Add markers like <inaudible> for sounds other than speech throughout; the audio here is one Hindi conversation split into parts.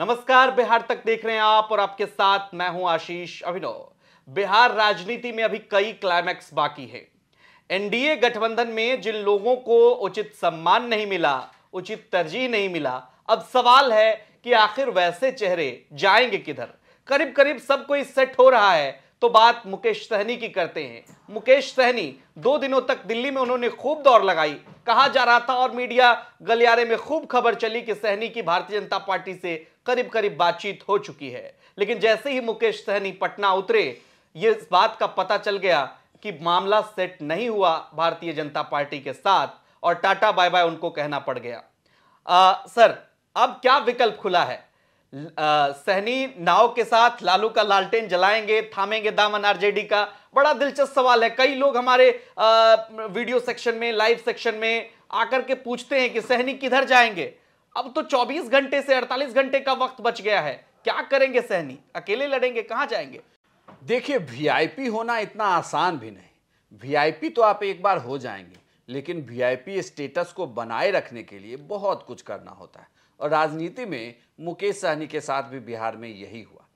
नमस्कार बिहार तक देख रहे हैं आप और आपके साथ मैं हूं आशीष अभिनव बिहार राजनीति में अभी कई क्लाइमैक्स बाकी है एनडीए गठबंधन में जिन लोगों को उचित सम्मान नहीं मिला उचित तरजीह नहीं मिला अब सवाल है कि आखिर वैसे चेहरे जाएंगे किधर करीब करीब सब कोई सेट हो रहा है तो बात मुकेश सहनी की करते हैं मुकेश सहनी दो दिनों तक दिल्ली में उन्होंने खूब दौड़ लगाई कहा जा रहा था और मीडिया गलियारे में खूब खबर चली कि सहनी की भारतीय जनता पार्टी से करीब करीब बातचीत हो चुकी है लेकिन जैसे ही मुकेश सहनी पटना उतरे ये इस बात का पता चल गया कि मामला सेट नहीं हुआ भारतीय जनता पार्टी के साथ और टाटा बाय बाय उनको कहना पड़ गया आ, सर अब क्या विकल्प खुला है सहनी नाव के साथ लालू का लालटेन जलाएंगे थामेंगे दामन आरजेडी का बड़ा दिलचस्प सवाल है कई लोग हमारे आ, वीडियो सेक्शन में लाइव सेक्शन में आकर के पूछते हैं कि सहनी किधर जाएंगे अब तो 24 घंटे से 48 घंटे का वक्त बच गया है क्या करेंगे सहनी अकेले लड़ेंगे कहाँ जाएंगे देखिए वीआईपी होना इतना आसान भी नहीं वीआईपी तो आप एक बार हो जाएंगे लेकिन वीआईपी स्टेटस को बनाए रखने के लिए बहुत कुछ करना होता है और राजनीति में मुकेश सहनी के साथ भी बिहार में यही हुआ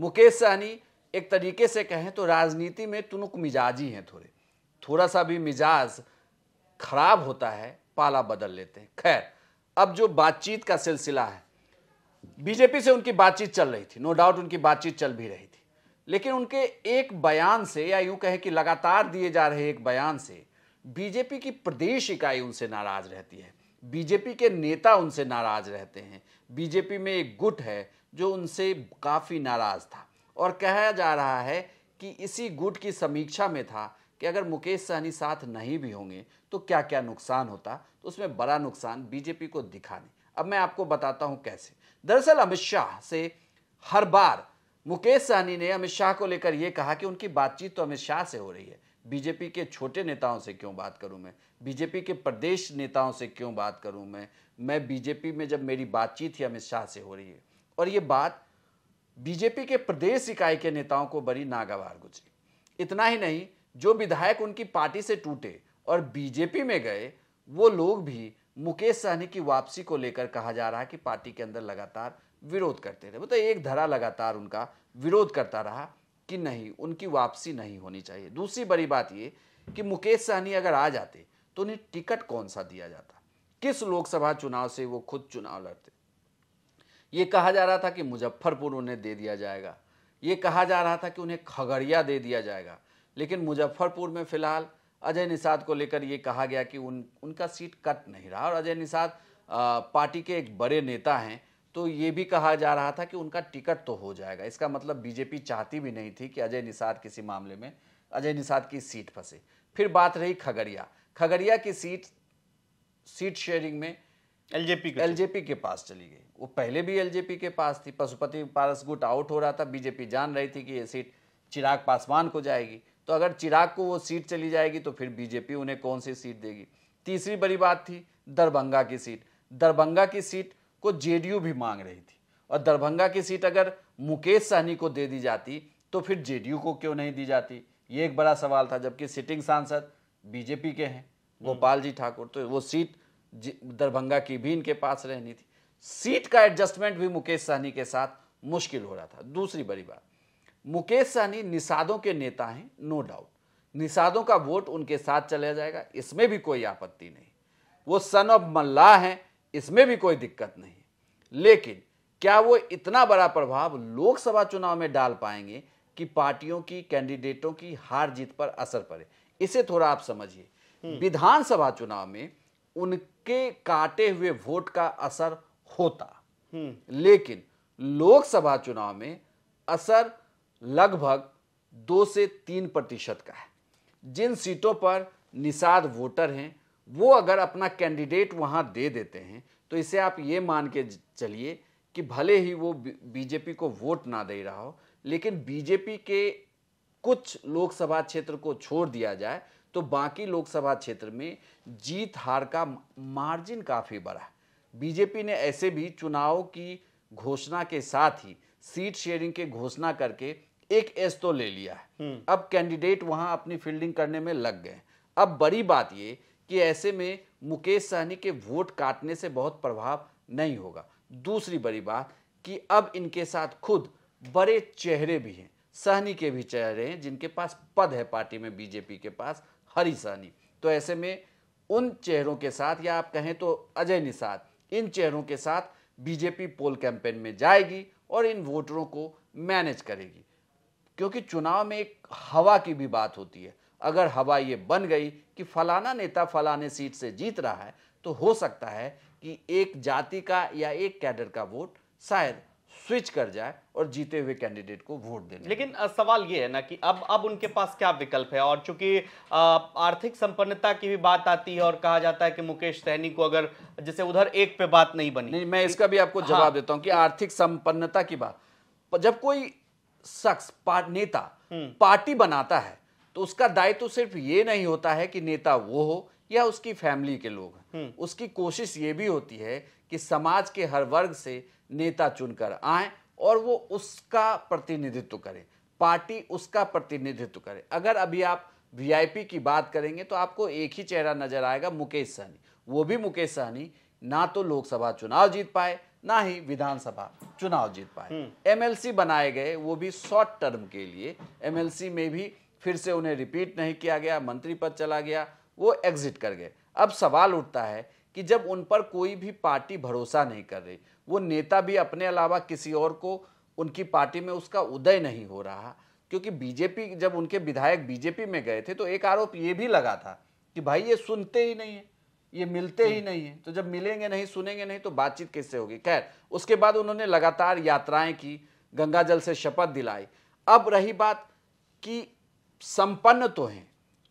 मुकेश सहनी एक तरीके से कहें तो राजनीति में तुनुक मिजाजी हैं थोड़े थोड़ा सा भी मिजाज खराब होता है पाला बदल लेते हैं खैर अब जो बातचीत का सिलसिला है बीजेपी से उनकी बातचीत चल रही थी नो डाउट उनकी बातचीत चल भी रही थी लेकिन उनके एक बयान से या यूं कहें कि लगातार दिए जा रहे एक बयान से बीजेपी की प्रदेश इकाई उनसे नाराज रहती है बीजेपी के नेता उनसे नाराज रहते हैं बीजेपी में एक गुट है जो उनसे काफ़ी नाराज़ था और कहा जा रहा है कि इसी गुट की समीक्षा में था कि अगर मुकेश सहनी साथ नहीं भी होंगे तो क्या क्या नुकसान होता तो उसमें बड़ा नुकसान बीजेपी को दिखा नहीं अब मैं आपको बताता हूं कैसे दरअसल अमित शाह से हर बार मुकेश सहनी ने अमित शाह को लेकर यह कहा कि उनकी बातचीत तो अमित शाह से हो रही है बीजेपी के छोटे नेताओं से क्यों बात करूं मैं बीजेपी के प्रदेश नेताओं से क्यों बात करूं मैं मैं बीजेपी में जब मेरी बातचीत ही अमित शाह से हो रही है और ये बात बीजेपी के प्रदेश इकाई के नेताओं को बड़ी नागवार गुजरी इतना ही नहीं जो विधायक उनकी पार्टी से टूटे और बीजेपी में गए वो लोग भी मुकेश सहनी की वापसी को लेकर कहा जा रहा है कि पार्टी के अंदर लगातार विरोध करते रहे मतलब एक धरा लगातार उनका विरोध करता रहा कि नहीं उनकी वापसी नहीं होनी चाहिए दूसरी बड़ी बात ये कि मुकेश सहनी अगर आ जाते तो उन्हें टिकट कौन सा दिया जाता किस लोकसभा चुनाव से वो खुद चुनाव लड़ते ये कहा जा रहा था कि मुजफ्फरपुर उन्हें दे दिया जाएगा ये कहा जा रहा था कि उन्हें खगड़िया दे दिया जाएगा लेकिन मुजफ्फरपुर में फिलहाल अजय निषाद को लेकर ये कहा गया कि उन उनका सीट कट नहीं रहा और अजय निषाद पार्टी के एक बड़े नेता हैं तो ये भी कहा जा रहा था कि उनका टिकट तो हो जाएगा इसका मतलब बीजेपी चाहती भी नहीं थी कि अजय निषाद किसी मामले में अजय निषाद की सीट फंसे फिर बात रही खगड़िया खगड़िया की सीट सीट शेयरिंग में एलजेपी जे एलजेपी के पास चली गई वो पहले भी एलजेपी के पास थी पशुपति पारस गुट आउट हो रहा था बीजेपी जान रही थी कि ये सीट चिराग पासवान को जाएगी तो अगर चिराग को वो सीट चली जाएगी तो फिर बीजेपी उन्हें कौन सी सीट देगी तीसरी बड़ी बात थी दरभंगा की सीट दरभंगा की सीट को जेडीयू भी मांग रही थी और दरभंगा की सीट अगर मुकेश सहनी को दे दी जाती तो फिर जेडीयू को क्यों नहीं दी जाती ये एक बड़ा सवाल था जबकि सिटिंग सांसद बीजेपी के हैं हम्म। गोपाल जी ठाकुर तो वो सीट दरभंगा की भी इनके पास रहनी थी सीट का एडजस्टमेंट भी मुकेश सहनी के साथ मुश्किल हो रहा था दूसरी बड़ी बात मुकेश सहनी निषादों के नेता हैं नो डाउट निषादों का वोट उनके साथ चला जाएगा इसमें भी कोई आपत्ति नहीं वो सन ऑफ मल्लाह हैं इसमें भी कोई दिक्कत नहीं लेकिन क्या वो इतना बड़ा प्रभाव लोकसभा चुनाव में डाल पाएंगे कि पार्टियों की कैंडिडेटों की हार जीत पर असर पड़े इसे थोड़ा आप समझिए हम्म। विधानसभा चुनाव में उनके काटे हुए वोट का असर होता हम्म। लेकिन लोकसभा चुनाव में असर लगभग दो से तीन प्रतिशत का है जिन सीटों पर निषाद वोटर हैं वो अगर अपना कैंडिडेट वहाँ दे देते हैं तो इसे आप ये मान के चलिए कि भले ही वो बीजेपी को वोट ना दे रहा हो लेकिन बीजेपी के कुछ लोकसभा क्षेत्र को छोड़ दिया जाए तो बाकी लोकसभा क्षेत्र में जीत हार का मार्जिन काफ़ी बड़ा है बीजेपी ने ऐसे भी चुनाव की घोषणा के साथ ही सीट शेयरिंग के घोषणा करके एक एस तो ले लिया है हम्म। अब कैंडिडेट वहां अपनी फील्डिंग करने में लग गए अब बड़ी बात ये कि ऐसे में मुकेश सहनी के वोट काटने से बहुत प्रभाव नहीं होगा दूसरी बड़ी बात कि अब इनके साथ खुद बड़े चेहरे भी हैं सहनी के भी चेहरे हैं जिनके पास पद है पार्टी में बीजेपी के पास हरी सहनी तो ऐसे में उन चेहरों के साथ या आप कहें तो अजय निषाद इन चेहरों के साथ बीजेपी पोल कैंपेन में जाएगी और इन वोटरों को मैनेज करेगी क्योंकि चुनाव में एक हवा की भी बात होती है अगर हवा ये बन गई कि फलाना नेता फलाने सीट से जीत रहा है तो हो सकता है कि एक जाति का या एक कैडर का वोट शायद स्विच कर जाए और जीते हुए कैंडिडेट को वोट देने लेकिन सवाल ये है ना कि अब अब उनके पास क्या विकल्प है और चूंकि आर्थिक संपन्नता की भी बात आती है और कहा जाता है कि मुकेश सहनी को अगर जैसे उधर एक पे बात नहीं बनी नहीं मैं इसका भी आपको हाँ। जवाब हाँ। देता हूं कि आर्थिक संपन्नता की बात जब कोई शख्स नेता हम्म। पार्टी बनाता है तो उसका दायित्व तो सिर्फ ये नहीं होता है कि नेता वो हो या उसकी फैमिली के लोग हम्म। उसकी कोशिश ये भी होती है कि समाज के हर वर्ग से नेता चुनकर आए और वो उसका प्रतिनिधित्व करें पार्टी उसका प्रतिनिधित्व करे अगर अभी आप वीआईपी की बात करेंगे तो आपको एक ही चेहरा नजर आएगा मुकेश सहनी वो भी मुकेश सहनी ना तो लोकसभा चुनाव जीत पाए ना ही विधानसभा चुनाव जीत पाए एमएलसी हम्म। बनाए गए वो भी शॉर्ट टर्म के लिए एमएलसी में भी फिर से उन्हें रिपीट नहीं किया गया मंत्री पद चला गया वो एग्जिट कर गए अब सवाल उठता है कि जब उन पर कोई भी पार्टी भरोसा नहीं कर रही वो नेता भी अपने अलावा किसी और को उनकी पार्टी में उसका उदय नहीं हो रहा क्योंकि बीजेपी जब उनके विधायक बीजेपी में गए थे तो एक आरोप ये भी लगा था कि भाई ये सुनते ही नहीं है ये मिलते ही हम्म। नहीं है तो जब मिलेंगे नहीं सुनेंगे नहीं तो बातचीत कैसे होगी खैर उसके बाद उन्होंने लगातार यात्राएं की गंगा जल से शपथ दिलाई अब रही बात कि संपन्न तो हैं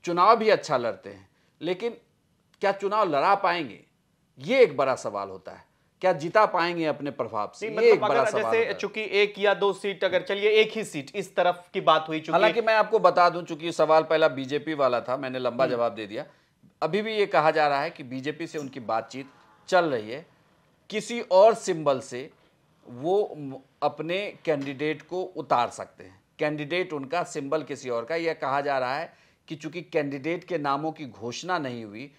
चुनाव भी अच्छा लड़ते हैं लेकिन क्या चुनाव लड़ा पाएंगे ये एक बड़ा सवाल होता है क्या जीता पाएंगे अपने प्रभाव से मतलब एक बड़ा सवाल जैसे चूंकि एक या दो सीट अगर चलिए एक ही सीट इस तरफ की बात हुई चुकी हालांकि मैं आपको बता दूं चूंकि सवाल पहला बीजेपी वाला था मैंने लंबा हम्म। जवाब दे दिया अभी भी ये कहा जा रहा है कि बीजेपी से उनकी बातचीत चल रही है किसी और सिंबल से वो अपने कैंडिडेट को उतार सकते हैं कैंडिडेट उनका सिंबल किसी और का यह कहा जा रहा है कि चूंकि कैंडिडेट के नामों की घोषणा नहीं हुई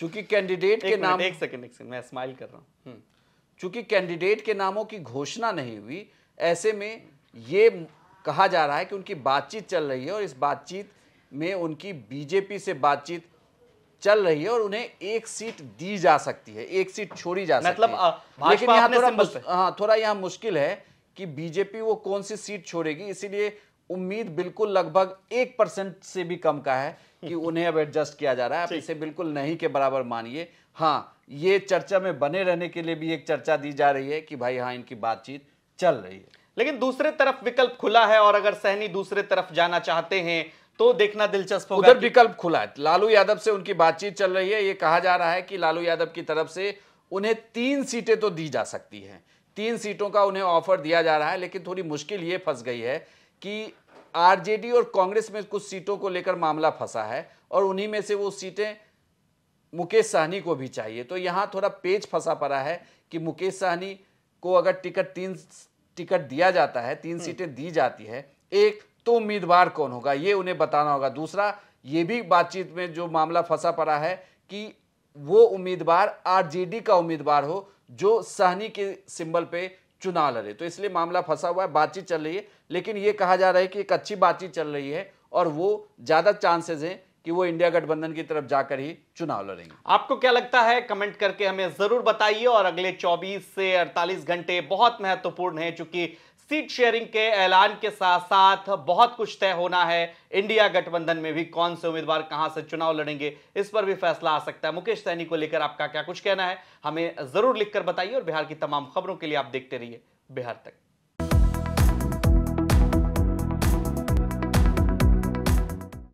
चूंकि कैंडिडेट के नाम एक सेकंड एक सेकंड मैं स्माइल कर रहा हूं हम्म। चूंकि कैंडिडेट के नामों की घोषणा नहीं हुई ऐसे में यह कहा जा रहा है कि उनकी बातचीत चल रही है और इस बातचीत में उनकी बीजेपी से बातचीत चल रही है और उन्हें एक सीट दी जा सकती है एक सीट छोड़ी जा मतलब सकती है मतलब यहाँ थोड़ा हाँ थोड़ा यहाँ मुश्किल है कि बीजेपी वो कौन सी सीट छोड़ेगी इसीलिए उम्मीद बिल्कुल लगभग एक परसेंट से भी कम का है कि <laughs> उन्हें अब एडजस्ट किया जा रहा है आप इसे बिल्कुल नहीं के बराबर मानिए हाँ ये चर्चा में बने रहने के लिए भी एक चर्चा दी जा रही है कि भाई हाँ इनकी बातचीत चल रही है लेकिन दूसरे तरफ विकल्प खुला है और अगर सहनी दूसरे तरफ जाना चाहते हैं तो देखना दिलचस्प होगा उधर विकल्प खुला है लालू यादव से उनकी बातचीत चल रही है ये कहा जा रहा है कि लालू यादव की तरफ से उन्हें तीन सीटें तो दी जा सकती हैं तीन सीटों का उन्हें ऑफर दिया जा रहा है लेकिन थोड़ी मुश्किल ये फंस गई है कि आरजेडी और कांग्रेस में कुछ सीटों को लेकर मामला फंसा है और उन्हीं में से वो सीटें मुकेश सहनी को भी चाहिए तो यहाँ थोड़ा पेच फंसा पड़ा है कि मुकेश सहनी को अगर टिकट तीन टिकट दिया जाता है तीन हम्म। सीटें दी जाती है एक तो उम्मीदवार कौन होगा ये उन्हें बताना होगा दूसरा ये भी बातचीत में जो मामला फंसा पड़ा है कि वो उम्मीदवार आरजेडी का उम्मीदवार हो जो सहनी के सिंबल पे चुनाव लड़े तो इसलिए मामला फंसा हुआ है बातचीत चल रही है लेकिन ये कहा जा रहा है कि एक अच्छी बातचीत चल रही है और वो ज़्यादा चांसेज हैं कि वो इंडिया गठबंधन की तरफ जाकर ही चुनाव लड़ेंगे आपको क्या लगता है कमेंट करके हमें जरूर बताइए और अगले 24 से 48 घंटे बहुत महत्वपूर्ण है चूंकि सीट शेयरिंग के ऐलान के साथ साथ बहुत कुछ तय होना है इंडिया गठबंधन में भी कौन से उम्मीदवार कहां से चुनाव लड़ेंगे इस पर भी फैसला आ सकता है मुकेश सैनी को लेकर आपका क्या कुछ कहना है हमें जरूर लिखकर बताइए और बिहार की तमाम खबरों के लिए आप देखते रहिए बिहार तक